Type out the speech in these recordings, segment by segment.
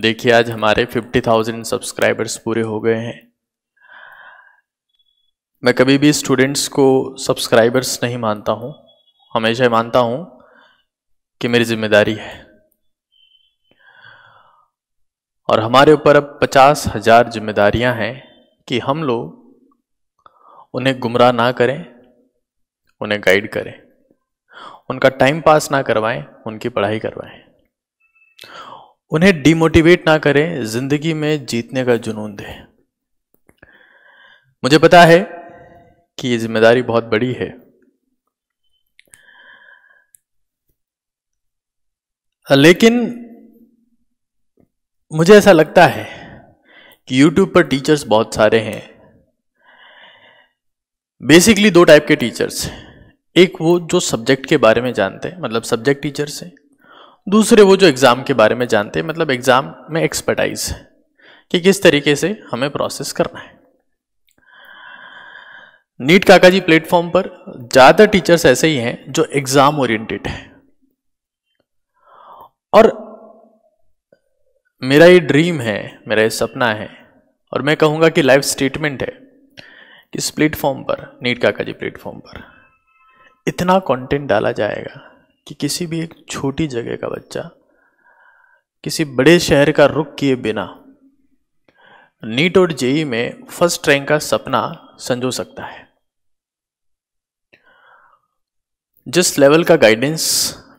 देखिए आज हमारे 50,000 सब्सक्राइबर्स पूरे हो गए हैं मैं कभी भी स्टूडेंट्स को सब्सक्राइबर्स नहीं मानता हूँ हमेशा मानता हूँ कि मेरी जिम्मेदारी है और हमारे ऊपर अब पचास हजार जिम्मेदारियां हैं कि हम लोग उन्हें गुमराह ना करें उन्हें गाइड करें उनका टाइम पास ना करवाएं उनकी पढ़ाई करवाएं उन्हें डिमोटिवेट ना करें जिंदगी में जीतने का जुनून दें मुझे पता है कि ये जिम्मेदारी बहुत बड़ी है लेकिन मुझे ऐसा लगता है कि YouTube पर टीचर्स बहुत सारे हैं बेसिकली दो टाइप के टीचर्स हैं एक वो जो सब्जेक्ट के बारे में जानते हैं मतलब सब्जेक्ट टीचर्स हैं दूसरे वो जो एग्ज़ाम के बारे में जानते हैं मतलब एग्ज़ाम में एक्सपर्टाइज है कि किस तरीके से हमें प्रोसेस करना है नीट काका जी प्लेटफॉर्म पर ज़्यादा टीचर्स ऐसे ही हैं जो एग्ज़ाम ओरिएंटेड हैं और मेरा ये ड्रीम है मेरा ये सपना है और मैं कहूँगा कि लाइफ स्टेटमेंट है कि इस प्लेटफॉर्म पर नीट काका जी प्लेटफॉर्म पर इतना कंटेंट डाला जाएगा कि किसी भी एक छोटी जगह का बच्चा किसी बड़े शहर का रुख किए बिना नीट और जेई में फर्स्ट रैंक का सपना संजो सकता है जिस लेवल का guidance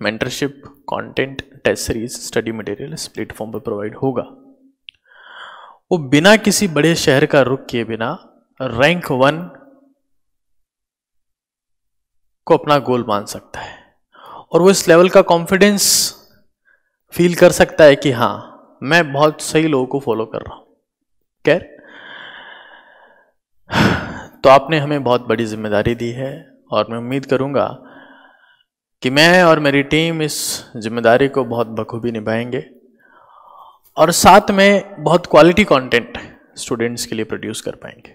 mentorship content test series study material इस प्लेटफॉर्म पर प्रोवाइड होगा वो बिना किसी बड़े शहर का रुख किए बिना रैंक वन को अपना गोल मान सकता है और वो इस लेवल का कॉन्फिडेंस फील कर सकता है कि हाँ मैं बहुत सही लोगों को फॉलो कर रहा हूं कैर तो आपने हमें बहुत बड़ी जिम्मेदारी दी है और मैं उम्मीद करूंगा कि मैं और मेरी टीम इस जिम्मेदारी को बहुत बखूबी निभाएंगे और साथ में बहुत क्वालिटी कंटेंट स्टूडेंट्स के लिए प्रोड्यूस कर पाएंगे